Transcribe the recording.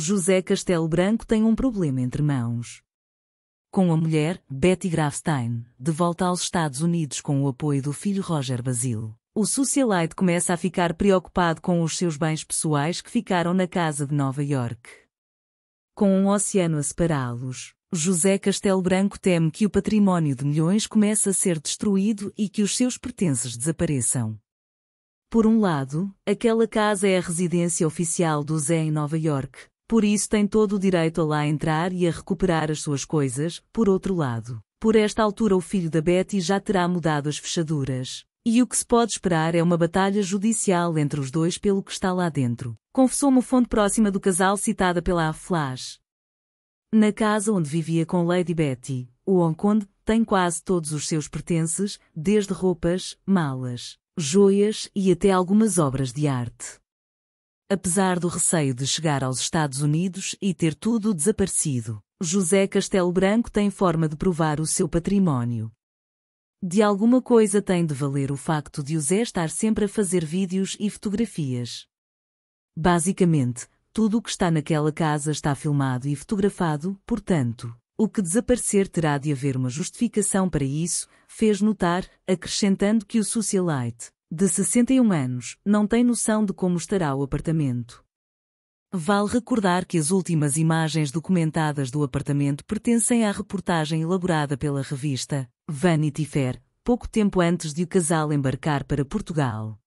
José Castelo Branco tem um problema entre mãos. Com a mulher, Betty Grafstein, de volta aos Estados Unidos com o apoio do filho Roger Basil, o socialite começa a ficar preocupado com os seus bens pessoais que ficaram na casa de Nova York. Com um oceano a separá-los, José Castelo Branco teme que o património de milhões comece a ser destruído e que os seus pertences desapareçam. Por um lado, aquela casa é a residência oficial do Zé em Nova York, por isso tem todo o direito a lá entrar e a recuperar as suas coisas, por outro lado. Por esta altura o filho da Betty já terá mudado as fechaduras. E o que se pode esperar é uma batalha judicial entre os dois pelo que está lá dentro. Confessou uma fonte próxima do casal citada pela Flash. Na casa onde vivia com Lady Betty, o Hong Kong tem quase todos os seus pertences, desde roupas, malas, joias e até algumas obras de arte. Apesar do receio de chegar aos Estados Unidos e ter tudo desaparecido, José Castelo Branco tem forma de provar o seu património. De alguma coisa tem de valer o facto de José estar sempre a fazer vídeos e fotografias. Basicamente, tudo o que está naquela casa está filmado e fotografado, portanto, o que desaparecer terá de haver uma justificação para isso, fez notar, acrescentando que o socialite de 61 anos, não tem noção de como estará o apartamento. Vale recordar que as últimas imagens documentadas do apartamento pertencem à reportagem elaborada pela revista Vanity Fair, pouco tempo antes de o casal embarcar para Portugal.